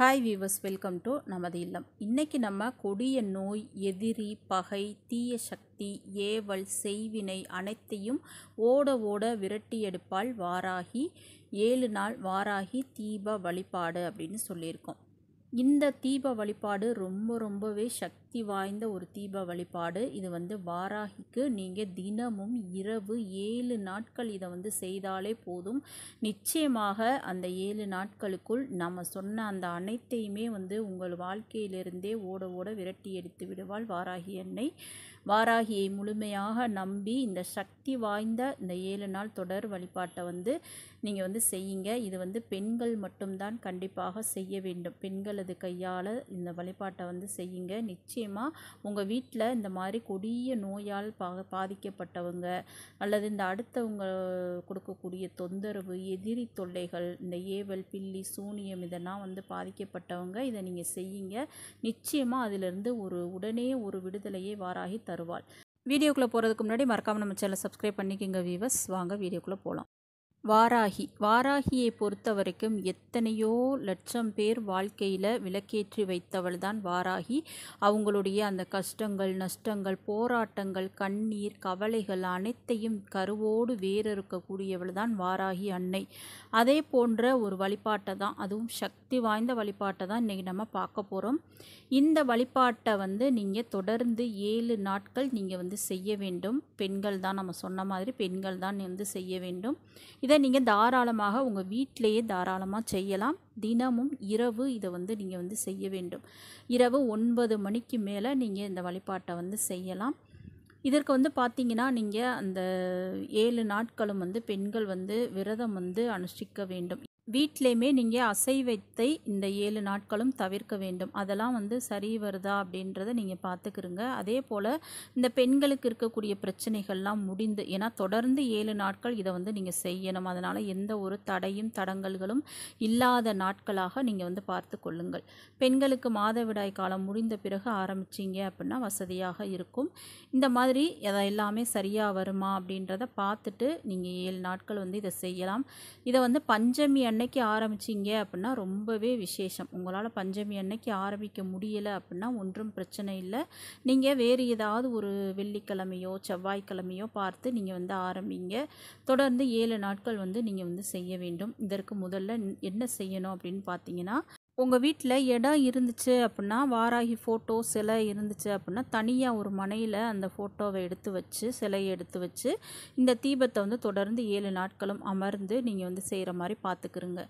hi viewers welcome to நமது இல்லம் இன்றைக்கி நம்ம கொடிய நோய் எதிரி பகை தீய சக்தி ஏவல் செய்வினை அனைத்தையும் ஓட ஓட விரட்டியெடுப்பால் வாராகி ஏழு நாள் வாராகி தீப வழிபாடு அப்படின்னு சொல்லியிருக்கோம் இந்த தீப வழிபாடு ரொம்ப ரொம்பவே சக்தி சக்தி வாய்ந்த ஒரு தீப வழிபாடு இது வந்து வாராகிக்கு நீங்கள் தினமும் இரவு ஏழு நாட்கள் இதை வந்து செய்தாலே போதும் நிச்சயமாக அந்த ஏழு நாட்களுக்குள் நம்ம சொன்ன அந்த அனைத்தையுமே வந்து உங்கள் வாழ்க்கையிலிருந்தே ஓட ஓட விரட்டி எடுத்து விடுவாள் வாராகி என்னை வாராகியை முழுமையாக நம்பி இந்த சக்தி வாய்ந்த இந்த ஏழு நாள் தொடர் வழிபாட்டை வந்து நீங்கள் வந்து செய்யுங்க இது வந்து பெண்கள் மட்டும்தான் கண்டிப்பாக செய்ய வேண்டும் பெண்களது கையால் இந்த வழிபாட்டை வந்து செய்யுங்க நிச்சயம் நிச்சயமாக உங்கள் வீட்டில் இந்த மாதிரி கொடிய நோயால் பா பாதிக்கப்பட்டவங்க அல்லது இந்த அடுத்தவங்க கொடுக்கக்கூடிய தொந்தரவு எதிரி தொல்லைகள் இந்த ஏவல் பில்லி சூனியம் இதெல்லாம் வந்து பாதிக்கப்பட்டவங்க இதை நீங்கள் செய்யுங்க நிச்சயமாக அதிலிருந்து ஒரு உடனே ஒரு விடுதலையே வாராகி தருவாள் வீடியோக்குள்ளே போகிறதுக்கு முன்னாடி மறக்காமல் நம்ம சேனல் சப்ஸ்கிரைப் பண்ணிக்கோங்க வீவர்ஸ் வாங்க வீடியோக்குள்ளே போகலாம் வாராகி வாராகியை பொறுத்த வரைக்கும் எத்தனையோ லட்சம் பேர் வாழ்க்கையில் விளக்கேற்றி வைத்தவள் தான் வாராகி அவங்களுடைய அந்த கஷ்டங்கள் நஷ்டங்கள் போராட்டங்கள் கண்ணீர் கவலைகள் அனைத்தையும் கருவோடு வேறறுக்கக்கூடியவள் தான் வாராகி அன்னை அதே போன்ற ஒரு வழிபாட்டை தான் அதுவும் சக்தி வாய்ந்த வழிபாட்டை தான் இன்றைக்கி நம்ம பார்க்க போகிறோம் இந்த வழிபாட்டை வந்து நீங்கள் தொடர்ந்து ஏழு நாட்கள் நீங்கள் வந்து செய்ய வேண்டும் பெண்கள் தான் நம்ம சொன்ன மாதிரி பெண்கள் தான் வந்து செய்ய வேண்டும் இதை நீங்கள் தாராளமாக உங்கள் வீட்டிலையே தாராளமாக செய்யலாம் தினமும் இரவு இதை வந்து நீங்கள் வந்து செய்ய வேண்டும் இரவு ஒன்பது மணிக்கு மேலே நீங்கள் இந்த வழிபாட்டை வந்து செய்யலாம் இதற்கு வந்து பார்த்தீங்கன்னா நீங்கள் அந்த ஏழு நாட்களும் வந்து பெண்கள் வந்து விரதம் வந்து அனுஷ்டிக்க வேண்டும் வீட்டிலையுமே நீங்கள் அசைவத்தை இந்த ஏழு நாட்களும் தவிர்க்க வேண்டும் அதெல்லாம் வந்து சரி வருதா அப்படின்றத நீங்கள் பார்த்துக்கிறங்க அதே போல் இந்த பெண்களுக்கு இருக்கக்கூடிய பிரச்சனைகள்லாம் முடிந்து ஏன்னா தொடர்ந்து ஏழு நாட்கள் இதை வந்து நீங்கள் செய்யணும் அதனால் எந்த ஒரு தடையும் தடங்கல்களும் இல்லாத நாட்களாக நீங்கள் வந்து பார்த்து கொள்ளுங்கள் பெண்களுக்கு மாதவிடாய் காலம் முடிந்த பிறகு ஆரம்பிச்சிங்க அப்படின்னா வசதியாக இருக்கும் இந்த மாதிரி அதை எல்லாமே சரியாக வருமா அப்படின்றத பார்த்துட்டு நீங்கள் ஏழு நாட்கள் வந்து இதை செய்யலாம் இதை வந்து பஞ்சமி அன்று அன்னைக்கு ஆரம்பிச்சிங்க அப்படின்னா ரொம்பவே விசேஷம் உங்களால் பஞ்சமி அன்னைக்கு ஆரம்பிக்க முடியலை அப்படின்னா ஒன்றும் பிரச்சனை இல்லை நீங்கள் வேறு ஏதாவது ஒரு வெள்ளிக்கிழமையோ செவ்வாய்க்கிழமையோ பார்த்து நீங்கள் வந்து ஆரம்பிங்க தொடர்ந்து ஏழு நாட்கள் வந்து நீங்கள் வந்து செய்ய வேண்டும் இதற்கு முதல்ல என்ன செய்யணும் அப்படின்னு பார்த்தீங்கன்னா உங்கள் வீட்டில் இடம் இருந்துச்சு அப்படின்னா வாராகி ஃபோட்டோ சிலை இருந்துச்சு அப்படின்னா தனியாக ஒரு மனையில் அந்த ஃபோட்டோவை எடுத்து வச்சு சிலையை எடுத்து வச்சு இந்த தீபத்தை வந்து தொடர்ந்து ஏழு நாட்களும் அமர்ந்து நீங்கள் வந்து செய்கிற மாதிரி பார்த்துக்குருங்க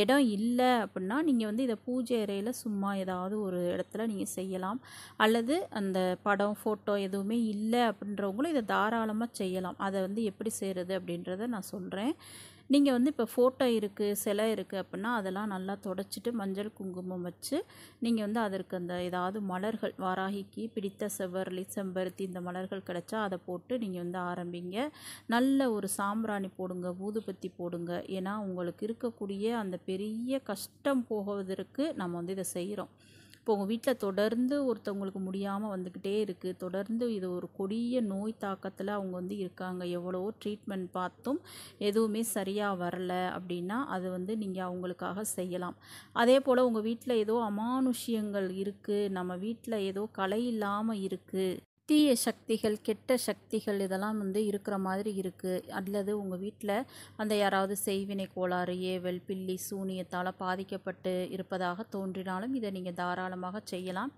இடம் இல்லை அப்படின்னா நீங்கள் வந்து இதை பூஜை அறையில் சும்மா ஏதாவது ஒரு இடத்துல நீங்கள் செய்யலாம் அல்லது அந்த படம் ஃபோட்டோ எதுவுமே இல்லை அப்படின்றவங்களும் இதை தாராளமாக செய்யலாம் அதை வந்து எப்படி செய்கிறது அப்படின்றத நான் சொல்கிறேன் நீங்கள் வந்து இப்போ ஃபோட்டோ இருக்குது சிலை இருக்குது அப்படின்னா அதெல்லாம் நல்லா தொடச்சிட்டு மஞ்சள் குங்குமம் வச்சு நீங்கள் வந்து அதற்கு அந்த ஏதாவது மலர்கள் வாராகிக்கு பிடித்த செவ்வரளி செம்பருத்தி இந்த மலர்கள் கிடச்சா அதை போட்டு நீங்கள் வந்து ஆரம்பிங்க நல்ல ஒரு சாம்பிராணி போடுங்க ஊதுபத்தி போடுங்க ஏன்னா உங்களுக்கு இருக்கக்கூடிய அந்த பெரிய கஷ்டம் போகிறதுக்கு நம்ம வந்து இதை செய்கிறோம் இப்போ உங்கள் வீட்டில் தொடர்ந்து ஒருத்தவங்களுக்கு முடியாமல் வந்துக்கிட்டே இருக்குது தொடர்ந்து இது ஒரு கொடிய நோய் தாக்கத்தில் அவங்க வந்து இருக்காங்க எவ்வளவோ ட்ரீட்மெண்ட் பார்த்தும் எதுவுமே சரியாக வரலை அப்படின்னா அது வந்து நீங்கள் அவங்களுக்காக செய்யலாம் அதே போல் உங்கள் வீட்டில் ஏதோ அமானுஷ்யங்கள் இருக்குது நம்ம வீட்டில் ஏதோ கலை இல்லாமல் இருக்குது தீய சக்திகள் கெட்ட சக்திகள் இதெல்லாம் வந்து இருக்கிற மாதிரி இருக்குது அல்லது உங்கள் வீட்டில் அந்த யாராவது செய்வினை கோளாறு ஏவல் பில்லி சூனியத்தால் பாதிக்கப்பட்டு இருப்பதாக தோன்றினாலும் இதை நீங்கள் தாராளமாக செய்யலாம்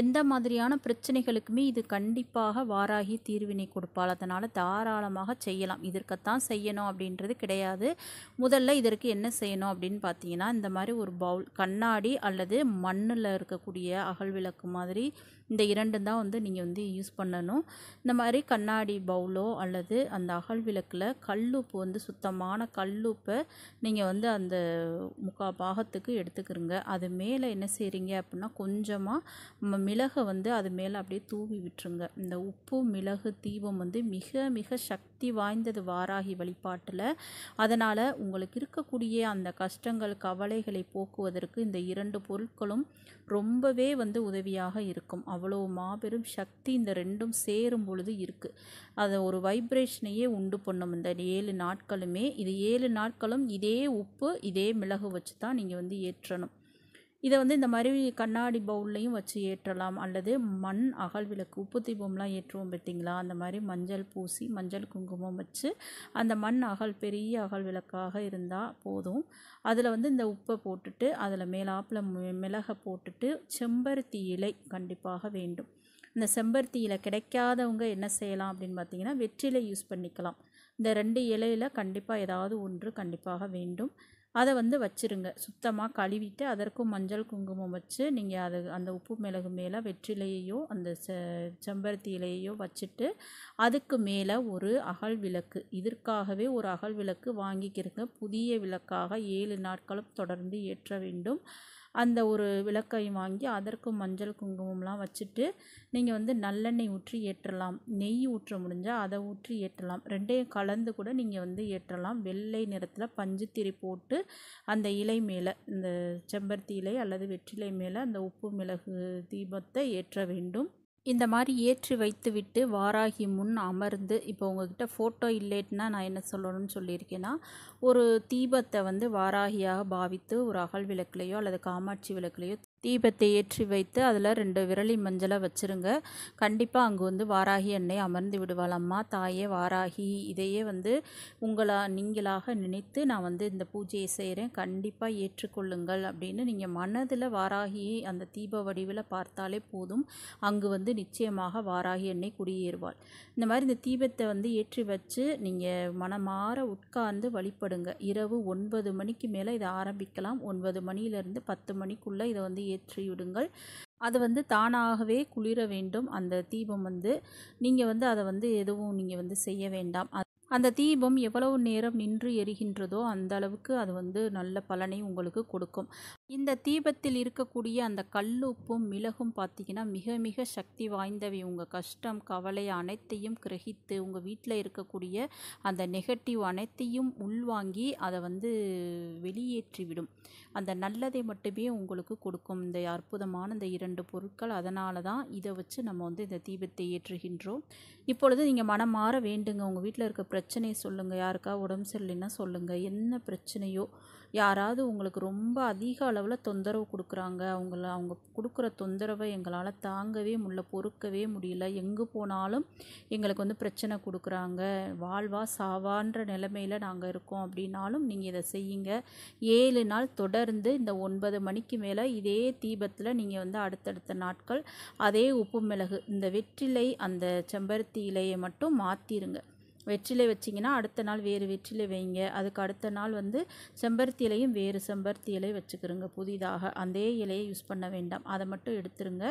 எந்த மாதிரியான பிரச்சனைகளுக்குமே இது கண்டிப்பாக வாராகி தீர்வினை கொடுப்பால் அதனால் தாராளமாக செய்யலாம் இதற்கத்தான் செய்யணும் அப்படின்றது கிடையாது முதல்ல இதற்கு என்ன செய்யணும் அப்படின்னு பார்த்தீங்கன்னா இந்த மாதிரி ஒரு பவுல் கண்ணாடி அல்லது மண்ணில் இருக்கக்கூடிய அகல் விளக்கு மாதிரி இந்த இரண்டு தான் வந்து நீங்கள் வந்து யூஸ் பண்ணணும் இந்த மாதிரி கண்ணாடி பவுலோ அல்லது அந்த அகல் விளக்கில் கல்லுப்பு வந்து சுத்தமான கல்லுப்பை நீங்கள் வந்து அந்த முக்கால் பாகத்துக்கு எடுத்துக்கிறீங்க அது மேலே என்ன செய்கிறீங்க அப்படின்னா கொஞ்சமாக மிளகை வந்து அது மேலே அப்படியே தூவி விட்டுருங்க இந்த உப்பு மிளகு தீபம் வந்து மிக மிக சக்தி சக்தி வாய்ந்தது வாராகி வழிபாட்டில் அதனால் உங்களுக்கு இருக்கக்கூடிய அந்த கஷ்டங்கள் கவலைகளை போக்குவதற்கு இந்த இரண்டு பொருட்களும் ரொம்பவே வந்து உதவியாக இருக்கும் அவ்வளோ மாபெரும் சக்தி இந்த ரெண்டும் சேரும் பொழுது இருக்குது அதை ஒரு வைப்ரேஷனையே உண்டு பண்ணும் இந்த ஏழு நாட்களுமே இது ஏழு நாட்களும் இதே உப்பு இதே மிளகு வச்சு தான் நீங்கள் வந்து ஏற்றணும் இதை வந்து இந்த மாதிரி கண்ணாடி பவுல்லையும் வச்சு ஏற்றலாம் அல்லது மண் அகல் விளக்கு உப்பு தீபம்லாம் ஏற்றுவோம் பார்த்தீங்களா அந்த மாதிரி மஞ்சள் பூசி மஞ்சள் குங்குமம் வச்சு அந்த மண் அகல் பெரிய அகல் விளக்காக இருந்தால் போதும் அதில் வந்து இந்த உப்பை போட்டுட்டு அதில் மேலாப்பில் மிளகை போட்டுட்டு செம்பருத்தி இலை கண்டிப்பாக வேண்டும் இந்த செம்பருத்தி இலை கிடைக்காதவங்க என்ன செய்யலாம் அப்படின்னு பார்த்தீங்கன்னா வெற்றிலை யூஸ் பண்ணிக்கலாம் இந்த ரெண்டு இலையில் கண்டிப்பாக ஏதாவது ஒன்று கண்டிப்பாக வேண்டும் அதை வந்து வச்சுருங்க சுத்தமாக கழுவிட்டு அதற்கும் மஞ்சள் குங்குமம் வச்சு நீங்கள் அது அந்த உப்பு மிளகு மேலே வெற்றிலையோ அந்த செம்பருத்தி இலையோ வச்சுட்டு அதுக்கு மேலே ஒரு அகல் விளக்கு இதற்காகவே ஒரு அகல் விளக்கு வாங்கிக்கிறங்க புதிய விளக்காக ஏழு நாட்களும் தொடர்ந்து ஏற்ற வேண்டும் அந்த ஒரு விளக்கையும் வாங்கி அதற்கும் மஞ்சள் குங்குமம்லாம் வச்சுட்டு நீங்கள் வந்து நல்லெண்ணெய் ஊற்றி ஏற்றலாம் நெய் ஊற்ற முடிஞ்சால் அதை ஊற்றி ஏற்றலாம் ரெண்டையும் கலந்து கூட நீங்கள் வந்து ஏற்றலாம் வெள்ளை நிறத்தில் பஞ்சுத்திரி போட்டு அந்த இலை மேலே இந்த செம்பருத்தி இலை அல்லது வெற்றிலை மேலே அந்த உப்பு மிளகு தீபத்தை ஏற்ற வேண்டும் இந்த மாதிரி ஏற்றி வைத்துவிட்டு வாராகி முன் அமர்ந்து இப்போ உங்ககிட்ட ஃபோட்டோ இல்லைன்னா நான் என்ன சொல்லணும்னு சொல்லியிருக்கேன்னா ஒரு தீபத்தை வந்து வாராகியாக பாவித்து ஒரு அகல் விளக்குலையோ அல்லது காமாட்சி விளக்குலையோ தீபத்தை ஏற்றி வைத்து அதில் ரெண்டு விரலி மஞ்சளை வச்சுருங்க கண்டிப்பாக அங்கே வந்து வாராகி அன்னை அமர்ந்து விடுவாள் அம்மா தாயே வாராகி இதையே வந்து உங்களா நீங்களாக நினைத்து நான் வந்து இந்த பூஜையை செய்கிறேன் கண்டிப்பாக ஏற்றுக்கொள்ளுங்கள் அப்படின்னு நீங்கள் மனதில் வாராகியை அந்த தீப வடிவில் பார்த்தாலே போதும் அங்கு வந்து நிச்சயமாக வாராகி அன்னை குடியேறுவாள் இந்த மாதிரி இந்த தீபத்தை வந்து ஏற்றி வச்சு நீங்கள் மனமாற உட்கார்ந்து வழிபடுங்க இரவு ஒன்பது மணிக்கு மேலே இதை ஆரம்பிக்கலாம் ஒன்பது மணியிலேருந்து பத்து மணிக்குள்ளே இதை வந்து ஏற்றி விடுங்கள் அது வந்து தானாகவே குளிர வேண்டும் அந்த தீபம் வந்து நீங்கள் வந்து அதை வந்து எதுவும் நீங்கள் வந்து செய்ய வேண்டாம் அந்த தீபம் எவ்வளவு நேரம் நின்று எரிகின்றதோ அந்த அளவுக்கு அது வந்து நல்ல பலனை உங்களுக்கு கொடுக்கும் இந்த தீபத்தில் இருக்கக்கூடிய அந்த கல்லுப்பும் மிளகும் பார்த்திங்கன்னா மிக மிக சக்தி வாய்ந்தவை உங்கள் கஷ்டம் கவலை அனைத்தையும் கிரகித்து உங்கள் வீட்டில் இருக்கக்கூடிய அந்த நெகட்டிவ் அனைத்தையும் உள்வாங்கி அதை வந்து வெளியேற்றிவிடும் அந்த நல்லதை மட்டுமே உங்களுக்கு கொடுக்கும் இந்த அற்புதமான இந்த இரண்டு பொருட்கள் அதனால தான் இதை வச்சு நம்ம வந்து இந்த தீபத்தை ஏற்றுகின்றோம் இப்பொழுது நீங்கள் மனம் மாற வேண்டுங்க உங்கள் வீட்டில் இருக்க பிரச்சனையை சொல்லுங்கள் யாருக்கா உடம்பு சரியில்லைன்னா சொல்லுங்கள் என்ன பிரச்சனையோ யாராவது உங்களுக்கு ரொம்ப அதிக அளவில் தொந்தரவு கொடுக்குறாங்க அவங்கள அவங்க கொடுக்குற தொந்தரவை எங்களால் தாங்கவே முடில பொறுக்கவே முடியல எங்கே போனாலும் எங்களுக்கு வந்து பிரச்சனை கொடுக்குறாங்க வாழ்வா சாவான்ற நிலமையில் நாங்கள் இருக்கோம் அப்படின்னாலும் நீங்கள் இதை செய்யுங்க ஏழு நாள் தொடர்ந்து இந்த ஒன்பது மணிக்கு மேலே இதே தீபத்தில் நீங்கள் வந்து அடுத்தடுத்த நாட்கள் அதே உப்பு மிளகு இந்த வெற்றிலை அந்த செம்பருத்தி இலையை மட்டும் மாற்றிருங்க வெற்றிலை வச்சிங்கன்னா அடுத்த நாள் வேறு வெற்றிலை வைங்க அதுக்கு அடுத்த நாள் வந்து செம்பருத்தி இலையும் வேறு செம்பருத்தி இலை வச்சுக்கிறோங்க புதிதாக அந்த இலையை யூஸ் பண்ண வேண்டாம் அதை மட்டும் எடுத்துருங்க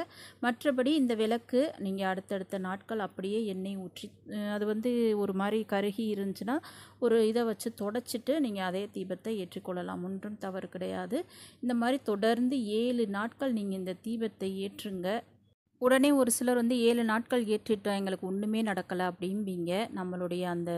மற்றபடி இந்த விளக்கு நீங்கள் அடுத்தடுத்த நாட்கள் அப்படியே எண்ணெய் ஊற்றி அது வந்து ஒரு மாதிரி கருகி இருந்துச்சுன்னா ஒரு இதை வச்சு தொடச்சிட்டு நீங்கள் அதே தீபத்தை ஏற்றிக்கொள்ளலாம் ஒன்றும் தவறு கிடையாது இந்த மாதிரி தொடர்ந்து ஏழு நாட்கள் நீங்கள் இந்த தீபத்தை ஏற்றுங்க உடனே ஒரு சிலர் வந்து ஏழு நாட்கள் ஏற்றிட்டோம் எங்களுக்கு ஒன்றுமே நடக்கலை அப்படிம்பீங்க நம்மளுடைய அந்த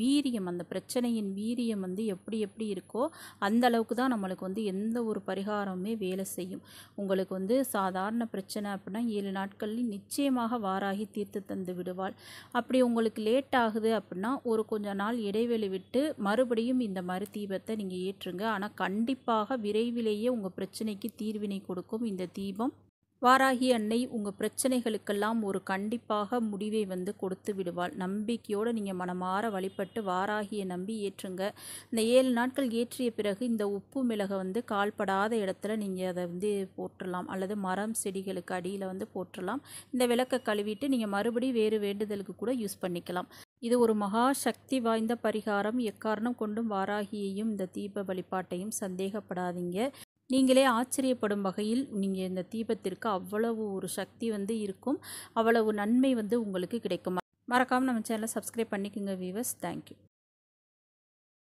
வீரியம் அந்த பிரச்சனையின் வீரியம் வந்து எப்படி எப்படி இருக்கோ அந்த அளவுக்கு தான் நம்மளுக்கு வந்து எந்த ஒரு பரிகாரமுமே வேலை செய்யும் உங்களுக்கு வந்து சாதாரண பிரச்சனை அப்படின்னா ஏழு நாட்கள்லையும் நிச்சயமாக வாராகி தீர்த்து தந்து விடுவாள் அப்படி உங்களுக்கு லேட் ஆகுது அப்படின்னா ஒரு கொஞ்ச நாள் இடைவெளி விட்டு மறுபடியும் இந்த மாதிரி தீபத்தை நீங்கள் ஏற்றுங்க ஆனால் கண்டிப்பாக விரைவிலேயே உங்கள் பிரச்சனைக்கு தீர்வினை கொடுக்கும் இந்த தீபம் வாராகி அன்னை உங்கள் பிரச்சனைகளுக்கெல்லாம் ஒரு கண்டிப்பாக முடிவை வந்து கொடுத்து விடுவாள் நம்பிக்கையோடு நீங்கள் மனமாற வழிபட்டு வாராகியை நம்பி ஏற்றுங்க இந்த ஏழு நாட்கள் ஏற்றிய பிறகு இந்த உப்பு மிளகை வந்து கால்படாத இடத்துல நீங்கள் அதை வந்து போட்டுடலாம் அல்லது மரம் செடிகளுக்கு அடியில் வந்து போட்டுடலாம் இந்த விளக்கை கழுவிட்டு நீங்கள் மறுபடியும் வேறு வேண்டுதலுக்கு கூட யூஸ் பண்ணிக்கலாம் இது ஒரு மகா சக்தி வாய்ந்த பரிகாரம் எக்காரணம் கொண்டும் வாராகியையும் இந்த தீப வழிபாட்டையும் சந்தேகப்படாதீங்க நீங்களே ஆச்சரியப்படும் வகையில் நீங்கள் இந்த தீபத்திற்கு அவ்வளவு ஒரு சக்தி வந்து இருக்கும் அவ்வளவு நன்மை வந்து உங்களுக்கு கிடைக்கும் மறக்காமல் நம்ம சேனலை சப்ஸ்கிரைப் பண்ணிக்கோங்க வீவர்ஸ் தேங்க்யூ